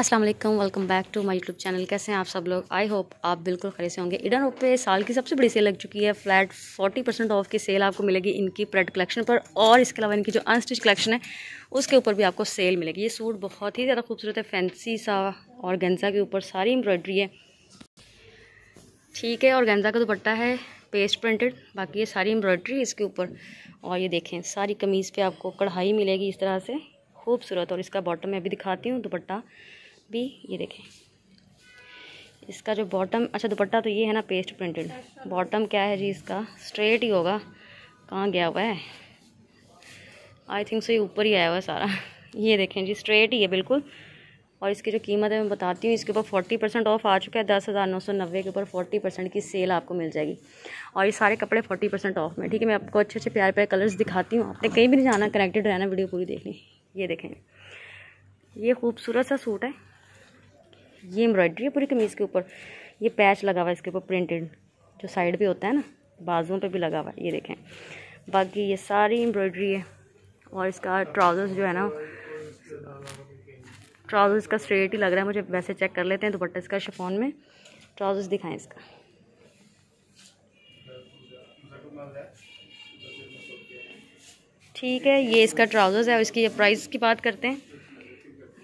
अस्सलाम वालेकुम welcome back to my YouTube channel कैसे हैं आप सब लोग आई होप आप बिल्कुल खड़े से होंगे इडन रोड पे साल की सबसे बड़ी सेल लग चुकी है फ्लैट 40 परसेंट ऑफ की सेल आपको मिलेगी इनकी प्रेड कलेक्शन पर और इसके अलावा इनकी जो अनस्टिच कलेक्शन है उसके ऊपर भी आपको सेल मिलेगी ये सूट बहुत ही ज़्यादा खूबसूरत है फैंसी सा और गेंजा के ऊपर सारी एम्ब्रॉयड्री है ठीक है और गेंजा का दुपट्टा है पेस्ट प्रिंटेड बाकी ये सारी एम्ब्रॉयड्री इसके ऊपर और ये देखें सारी कमीज़ पर आपको कढ़ाई मिलेगी इस तरह से खूबसूरत और इसका बॉटम मैं अभी दिखाती हूँ दुपट्टा भी ये देखें इसका जो बॉटम अच्छा दुपट्टा तो ये है ना पेस्ट प्रिंटेड बॉटम क्या है जी इसका स्ट्रेट ही होगा कहाँ गया हुआ है आई थिंक सो ये ऊपर ही आया हुआ है सारा ये देखें जी स्ट्रेट ही है बिल्कुल और इसकी जो कीमत है मैं बताती हूँ इसके ऊपर फोर्टी परसेंट ऑफ आ चुका है दस हज़ार नौ सौ नब्बे के ऊपर फोर्टी परसेंट की सेल आपको मिल जाएगी और ये सारे कपड़े फोर्टी परसेंट ऑफ में ठीक है मैं आपको अच्छे अच्छे प्यारे प्यारे कलर्स दिखाती हूँ आपने कहीं भी नहीं जाना कनेक्टेड रहना वीडियो पूरी देखनी ये देखें ये खूबसूरत सा सूट है ये एम्ब्रॉयडरी है पूरी कमीज़ के ऊपर ये पैच लगा हुआ है इसके ऊपर प्रिंटेड जो साइड पे होता है ना बाजुओं पे भी लगा हुआ है ये देखें बाकी ये सारी एम्ब्रॉयडरी है और इसका ट्राउज़र्स जो है ना ट्राउज़र्स का स्ट्रेट ही लग रहा है मुझे वैसे चेक कर लेते हैं दुपट्टा इसका शिफोन में ट्राउज़र्स दिखाएं इसका ठीक है ये इसका ट्राउज़र्स है और इसकी प्राइस की बात करते हैं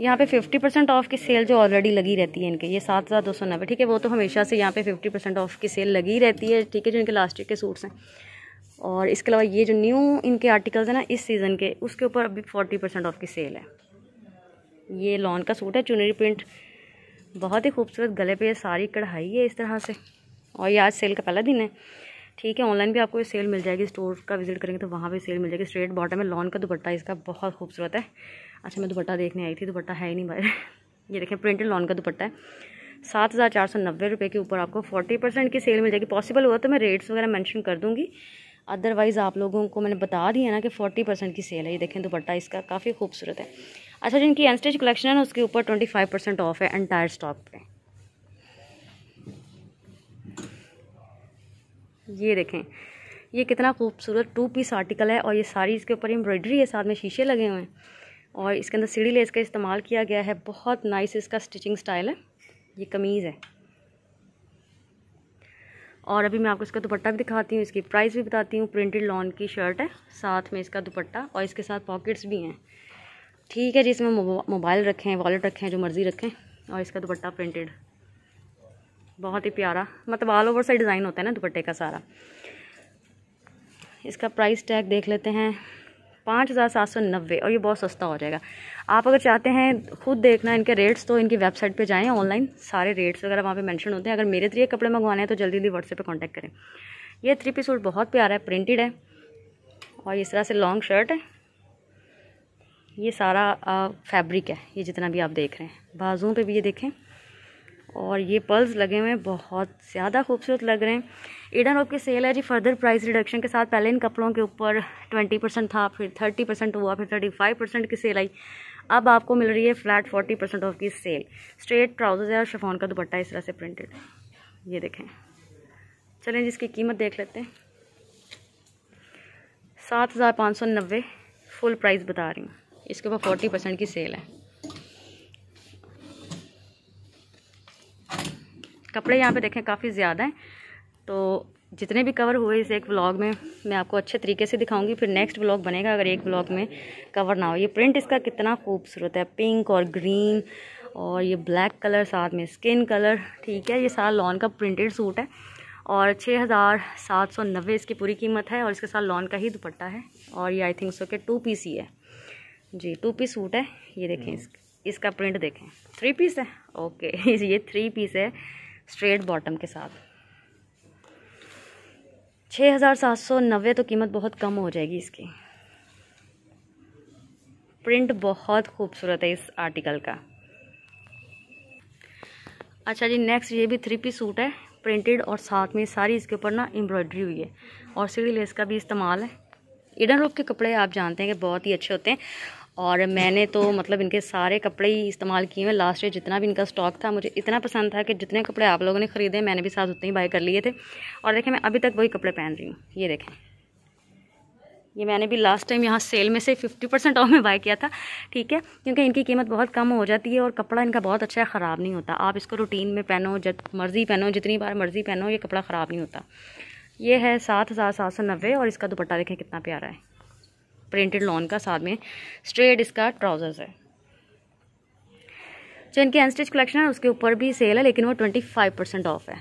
यहाँ पे 50 परसेंट ऑफ की सेल जो ऑलरेडी लगी रहती है इनके ये सात हज़ार दो सौ नब्बे ठीक है वो तो हमेशा से यहाँ पे 50 परसेंट ऑफ की सेल लगी रहती है ठीक है जो इनके लास्टिक के सूट्स हैं और इसके अलावा ये जो न्यू इनके आर्टिकल्स हैं ना इस सीज़न के उसके ऊपर अभी फोर्टी परसेंट ऑफ की सेल है ये लॉन का सूट है चुनरी प्रिंट बहुत ही खूबसूरत गले पर सारी कढ़ाई है इस तरह से और ये आज सेल का पहला दिन है ठीक है ऑनलाइन भी आपको ये सेल मिल जाएगी स्टोर का विज़िट करेंगे तो वहाँ भी सेल मिल जाएगी स्ट्रेट बॉटम है लॉन का दुपट्टा इसका बहुत खूबसूरत है अच्छा मैं दुपट्टा देखने आई थी दुपट्टा है ही नहीं भाई ये देखें प्रिंटेड लॉन का दुपट्टा है सात हज़ार चार सौ नब्बे रुपये के ऊपर आपको फोर्टी परसेंट की सेल मिल जाएगी पॉसिबल हुआ तो मैं रेट्स वगैरह मेंशन कर दूंगी अदरवाइज़ आप लोगों को मैंने बता दिया ना कि फोर्टी परसेंट की सेल है ये देखें दुपट्टा इसका काफ़ी खूबसूरत है अच्छा जिनकी स्टेज कलेक्शन है ना उसके ऊपर ट्वेंटी फाइव परसेंट ऑफ है एंटायर स्टॉक पे ये देखें ये कितना खूबसूरत टू पीस आर्टिकल है और ये सारी इसके ऊपर एम्ब्रॉयडरी है साथ में शीशे लगे हुए हैं और इसके अंदर सीढ़ी लेस का इस्तेमाल किया गया है बहुत नाइस इसका स्टिचिंग स्टाइल है ये कमीज़ है और अभी मैं आपको इसका दुपट्टा भी दिखाती हूँ इसकी प्राइस भी बताती हूँ प्रिंटेड लॉन की शर्ट है साथ में इसका दुपट्टा और इसके साथ पॉकेट्स भी हैं ठीक है जी इसमें मोबाइल रखें वॉलेट रखें जो मर्ज़ी रखें और इसका दुपट्टा प्रिंटेड बहुत ही प्यारा मतलब ऑल ओवर साइड डिज़ाइन होता है ना दुपट्टे का सारा इसका प्राइस टैग देख लेते हैं पाँच हज़ार सात सौ नब्बे और ये बहुत सस्ता हो जाएगा आप अगर चाहते हैं खुद देखना इनके रेट्स तो इनकी वेबसाइट पे जाएं ऑनलाइन सारे रेट्स वगैरह वहाँ पे मेंशन होते हैं अगर मेरे थ्री कपड़े मंगवाने हैं तो जल्दी जल्दी व्हाट्सएप पे कांटेक्ट करें ये थ्री पी सूट बहुत प्यारा है प्रिंटेड है और इस तरह से लॉन्ग शर्ट है ये सारा फैब्रिक है ये जितना भी आप देख रहे हैं बाजुओं पर भी ये देखें और ये पर्ल्स लगे हुए हैं बहुत ज़्यादा खूबसूरत लग रहे हैं ईडन ऑफ की सेल है जी फर्दर प्राइस रिडक्शन के साथ पहले इन कपड़ों के ऊपर ट्वेंटी परसेंट था फिर थर्टी परसेंट हुआ फिर थर्टी फाइव परसेंट की सेल आई अब आपको मिल रही है फ्लैट फोर्टी परसेंट ऑफ की सेल स्ट्रेट ट्राउजर्स है और शफोन का दुपट्टा इस तरह से प्रिंटेड ये देखें चलें जिसकी कीमत देख लेते हैं सात हज़ार पाँच सौ नब्बे फुल प्राइस बता रही हूँ इसके ऊपर फोर्टी परसेंट की सेल है कपड़े यहाँ पे देखें काफ़ी ज़्यादा हैं तो जितने भी कवर हुए इस एक ब्लॉग में मैं आपको अच्छे तरीके से दिखाऊंगी फिर नेक्स्ट ब्लॉग बनेगा अगर एक ब्लॉग में कवर ना हो ये प्रिंट इसका कितना खूबसूरत है पिंक और ग्रीन और ये ब्लैक कलर साथ में स्किन कलर ठीक है ये सारा लॉन का प्रिंटेड सूट है और छः हज़ार सात सौ नब्बे इसकी पूरी कीमत है और इसके साथ लॉन का ही दुपट्टा है और ये आई थिंक सो के टू पीस ही है जी टू पीस सूट है ये देखें हम्म। इसका प्रिंट देखें थ्री पीस है ओके ये थ्री पीस है स्ट्रेट बॉटम के साथ छः हज़ार सात सौ नब्बे तो कीमत बहुत कम हो जाएगी इसकी प्रिंट बहुत खूबसूरत है इस आर्टिकल का अच्छा जी नेक्स्ट ये भी थ्री पी सूट है प्रिंटेड और साथ में सारी इसके ऊपर ना एम्ब्रॉयडरी हुई है और सीढ़ी लेस का भी इस्तेमाल है इडन रूप के कपड़े आप जानते हैं कि बहुत ही अच्छे होते हैं और मैंने तो मतलब इनके सारे कपड़े ही इस्तेमाल किए हैं लास्ट ईयर जितना भी इनका स्टॉक था मुझे इतना पसंद था कि जितने कपड़े आप लोगों ने ख़रीदे मैंने भी साथ उतने ही बाई कर लिए थे और देखें मैं अभी तक वही कपड़े पहन रही हूँ ये देखें ये मैंने भी लास्ट टाइम यहाँ सेल में से 50 परसेंट ऑफ में बाय किया था ठीक है क्योंकि इनकी कीमत बहुत कम हो जाती है और कपड़ा इनका बहुत अच्छा है ख़राब नहीं होता आप इसको रूटीन में पहनो जब मर्ज़ी पहनो जितनी बार मर्ज़ी पहनो ये कपड़ा ख़राब नहीं होता ये है सात हज़ार सात सौ नब्बे और इसका दुपट्टा देखें कितना प्यारा है प्रिंटेड लॉन का साथ में स्ट्रेट इसका ट्राउजर्स है जो इनकी अनस्टिच कलेक्शन है उसके ऊपर भी सेल है लेकिन वो ट्वेंटी फाइव परसेंट ऑफ है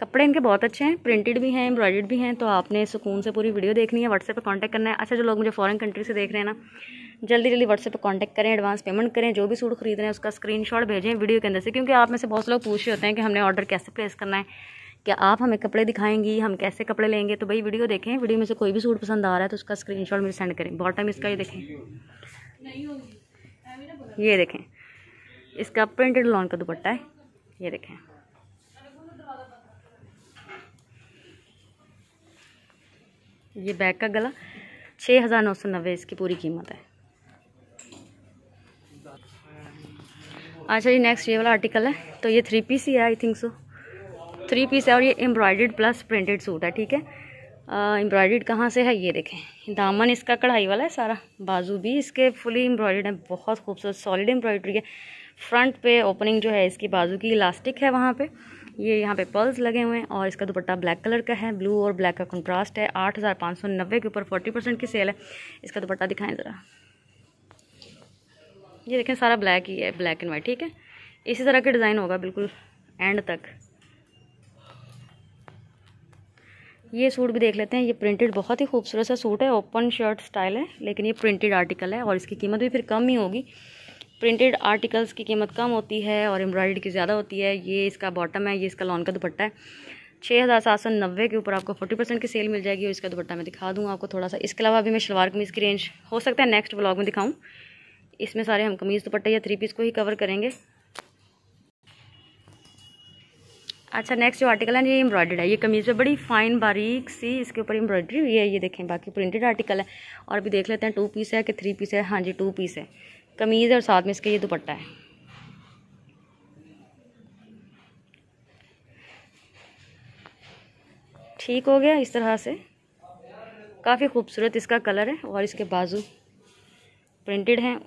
कपड़े इनके बहुत अच्छे हैं प्रिंटेड भी हैं एम्ब्रॉयडर्ड भी हैं तो आपने सुकून से पूरी वीडियो देखनी है व्हाट्सएप पर कांटेक्ट करना है अच्छा जो लोग मुझे फॉरेन कंट्री से देख रहे हैं ना जल्दी जल्दी व्हाट्सएप पर कांटेक्ट करें एडवांस पेमेंट करें जो भी सूट खरीदना है उसका स्क्रीनशॉट भेजें वीडियो के अंदर से क्योंकि आप में से बहुत लोग पूछ रहे होते हैं कि हमने ऑर्डर कैसे प्लेस करना है क्या आप हमें कपड़े दिखाएंगी हम कैसे कपड़े लेंगे तो भाई वीडियो देखें वीडियो में से कोई भी सूट पसंद आ रहा है तो उसका स्क्रीनशॉट मुझे सेंड करें बॉटम इसका ये देखें ये देखें इसका प्रिंटेड लॉन का दुपट्टा है ये देखें ये बैग का गला छः हज़ार नौ सौ नब्बे इसकी पूरी कीमत है अच्छा जी नेक्स्ट ये वाला आर्टिकल है तो ये थ्री पीस ही है I think so three piece है और ये एम्ब्रॉयड प्लस प्रिंटेड सूट है ठीक है एम्ब्रॉयड कहाँ से है ये देखें दामन इसका कढ़ाई वाला है सारा बाजू भी इसके फुली एम्ब्रॉयड है बहुत खूबसूरत सॉलिड एम्ब्रॉयडरी है फ्रंट पे ओपनिंग जो है इसकी बाजू की इलास्टिक है वहाँ पे ये यहाँ पे पर्ल्स लगे हुए हैं और इसका दुपट्टा ब्लैक कलर का है ब्लू और ब्लैक का कंट्रास्ट है आठ हज़ार पाँच सौ नब्बे के ऊपर फोर्टी परसेंट की सेल है इसका दुपट्टा दिखाएं ज़रा ये देखें सारा ब्लैक ही है ब्लैक एंड वाइट ठीक है इसी तरह के डिज़ाइन होगा बिल्कुल एंड तक ये सूट भी देख लेते हैं ये प्रिंटेड बहुत ही खूबसूरत सा सूट है ओपन शर्ट स्टाइल है लेकिन ये प्रिंटेड आर्टिकल है और इसकी कीमत भी फिर कम ही होगी प्रिंटेड आर्टिकल्स की कीमत कम होती है और एम्ब्रॉयड की ज़्यादा होती है ये इसका बॉटम है ये इसका लॉन का दुपट्टा है छः हज़ार सात सौ नब्बे के ऊपर आपको फोर्टी परसेंट की सेल मिल जाएगी और इसका दुपट्टा मैं दिखा दूँगा आपको थोड़ा सा इसके अलावा अभी मैं शलवार कमीज़ की रेंज हो सकता है नेक्स्ट ब्लॉग में दिखाऊँ इसमें सारे हम कमीज़ दुपट्टे या थ्री पीस को ही कवर करेंगे अच्छा नेक्स्ट जो आर्टिकल है ये एम्ब्रॉयडर्ड है ये कमीज़ पे बड़ी फाइन बारीक सी इसके ऊपर एम्ब्रॉयडरी हुई है ये देखें बाकी प्रिंटेड आर्टिकल है और अभी देख लेते हैं टू पीस है कि थ्री पीस है हाँ जी टू पीस है कमीज़ और साथ में इसके ये दुपट्टा है ठीक हो गया इस तरह से काफ़ी खूबसूरत इसका कलर है और इसके बाजू प्रिंटेड हैं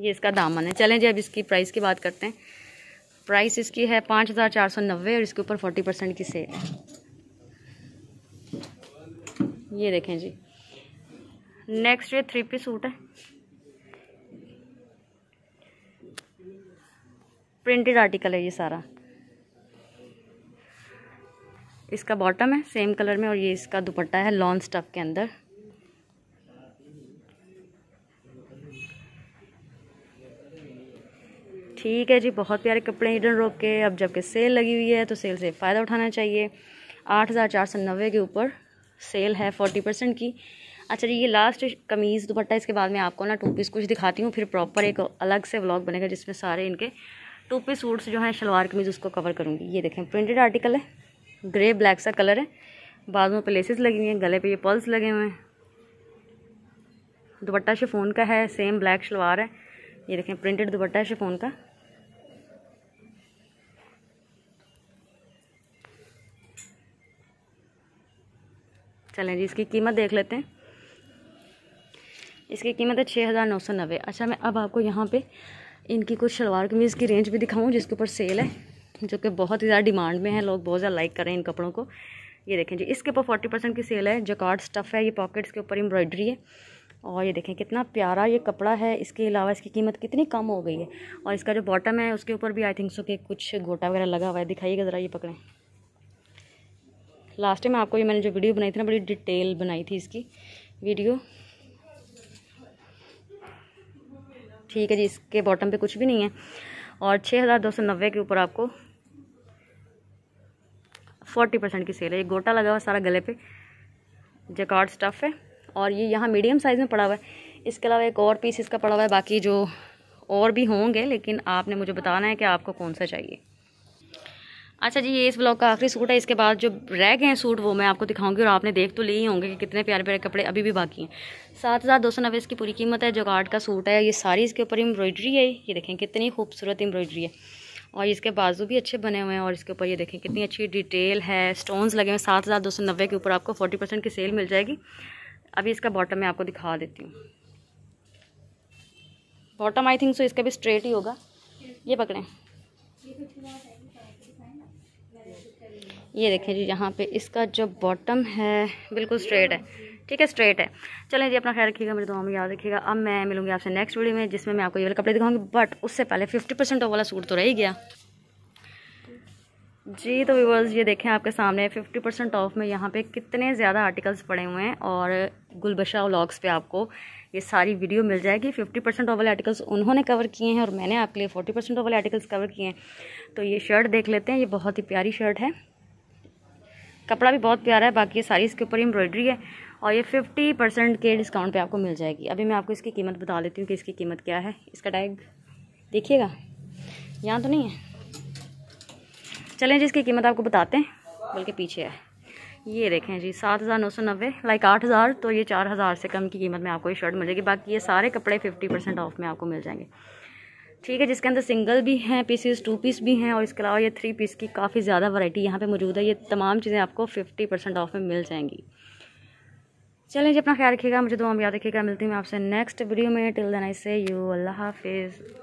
ये इसका दामन है चलें जी अब इसकी प्राइस की बात करते हैं प्राइस इसकी है पाँच हज़ार चार सौ नब्बे और इसके ऊपर फोर्टी परसेंट की सेल है ये देखें जी नेक्स्ट ये थ्री पी सूट है प्रिंटेड आर्टिकल है ये सारा इसका बॉटम है सेम कलर में और ये इसका दुपट्टा है लॉन्ग स्टफ के अंदर ठीक है जी बहुत प्यारे कपड़े हिडन रोक के अब जबकि सेल लगी हुई है तो सेल से फ़ायदा उठाना चाहिए आठ हज़ार चार सौ नब्बे के ऊपर सेल है फोर्टी परसेंट की अच्छा जी ये लास्ट कमीज़ दुपट्टा इसके बाद में आपको ना टू पीस कुछ दिखाती हूँ फिर प्रॉपर एक अलग से व्लॉग बनेगा जिसमें सारे इनके टू पीस सूट्स जो हैं शलवार कमीज़ उसको कवर करूँगी ये देखें प्रिंटेड आर्टिकल है ग्रे ब्लैक सा कलर है बाद में प्लेसेस लगी हुई हैं गले पे ये पर्ल्स लगे हुए हैं दुपट्टा शिफोन का है सेम ब्लैक शलवार है ये देखें प्रिंटेड दुपट्टा है शिफोन का चलें जी इसकी कीमत देख लेते हैं इसकी कीमत है छः हज़ार नौ सौ नब्बे अच्छा मैं अब आपको यहाँ पे इनकी कुछ शलवार कमीज़ की रेंज भी दिखाऊँ जिसके ऊपर सेल है जो कि बहुत ही ज़्यादा डिमांड में है लोग बहुत ज़्यादा लाइक कर रहे हैं इन कपड़ों को ये देखें जी इसके ऊपर फोर्टी परसेंट की सेल है जो कार्ड स्टफ़ है ये पॉकेट्स के ऊपर एम्ब्रॉयडरी है और ये देखें कितना प्यारा ये कपड़ा है इसके अलावा इसकी कीमत कितनी कम हो गई है और इसका जो बॉटम है उसके ऊपर भी आई थिंक सो के कुछ गोटा वगैरह लगा हुआ है दिखाइएगा ज़रा ये पकड़ें लास्ट टाइम आपको ये मैंने जो वीडियो बनाई थी ना बड़ी डिटेल बनाई थी इसकी वीडियो ठीक है जी इसके बॉटम पे कुछ भी नहीं है और छः हज़ार दो सौ नब्बे के ऊपर आपको फोर्टी परसेंट की सेल है ये गोटा लगा हुआ सारा गले पे जकार्ड स्टफ़ है और ये यहाँ मीडियम साइज़ में पड़ा हुआ है इसके अलावा एक और पीस इसका पड़ा हुआ है बाकी जो और भी होंगे लेकिन आपने मुझे बताना है कि आपको कौन सा चाहिए अच्छा जी ये इस ब्लॉग का आखिरी सूट है इसके बाद जो रह गए हैं सूट वो मैं आपको दिखाऊंगी और आपने देख तो ले ही होंगे कि कितने प्यारे प्यारे कपड़े अभी भी बाकी हैं सात हज़ार दो सौ नब्बे इसकी पूरी कीमत है जो गार्ड का सूट है ये सारी इसके ऊपर एम्ब्रॉयडरी है ये देखें कितनी खूबसूरत एम्ब्रॉयडरी है और इसके बाजू भी अच्छे बने हुए हैं और इसके ऊपर ये देखें कितनी अच्छी डिटेल है स्टोन्स लगे हुए सात हज़ार दो सौ नब्बे के ऊपर आपको फोर्टी परसेंट की सेल मिल जाएगी अभी इसका बॉटम मैं आपको दिखा देती हूँ बॉटम आई थिंक सो इसका भी स्ट्रेट ही होगा ये पकड़ें ये देखें जी यहाँ पे इसका जो बॉटम है बिल्कुल स्ट्रेट है ठीक है स्ट्रेट है चलें जी अपना ख्याल रखिएगा मेरे दुआ में याद रखिएगा अब मैं मिलूंगी आपसे नेक्स्ट वीडियो में जिसमें मैं आपको ये वाले कपड़े दिखाऊंगी बट उससे पहले फिफ्टी परसेंट ऑफ वाला सूट तो रह ही गया जी तो व्यूवर्स ये देखें आपके सामने 50 परसेंट ऑफ में यहाँ पे कितने ज़्यादा आर्टिकल्स पड़े हुए हैं और गुलबशा व्लॉग्स पे आपको ये सारी वीडियो मिल जाएगी 50 परसेंट ऑफ वाले आर्टिकल्स उन्होंने कवर किए हैं और मैंने आपके लिए 40 परसेंट ऑफ वाले आर्टिकल्स कवर किए हैं तो ये शर्ट देख लेते हैं ये बहुत ही प्यारी शर्ट है कपड़ा भी बहुत प्यारा है बाकी सारी इसके ऊपर एम्ब्रॉयडरी है और ये फिफ्टी परसेंट के डिस्काउंट पे आपको मिल जाएगी अभी मैं आपको इसकी कीमत बता देती हूँ कि इसकी कीमत क्या है इसका टैग देखिएगा यहाँ तो नहीं है चलें जी इसकी कीमत आपको बताते हैं बल्कि पीछे है ये देखें जी सात हज़ार नौ सौ नब्बे लाइक आठ हज़ार तो ये चार हज़ार से कम की कीमत में आपको ये शर्ट मिल जाएगी बाकी ये सारे कपड़े फिफ्टी परसेंट ऑफ में आपको मिल जाएंगे ठीक है जिसके अंदर सिंगल भी हैं पीसीस टू पीस भी हैं और इसके अलावा ये थ्री पीस की काफ़ी ज़्यादा वैरायटी यहाँ पे मौजूद है ये तमाम चीज़ें आपको फिफ्टी परसेंट ऑफ में मिल जाएंगी चलें जी अपना ख्याल रखिएगा मुझे दो हम याद रखिएगा मिलती हूँ मैं आपसे नेक्स्ट वीडियो में टिल दिन आई से यू अल्लाह हाफिज़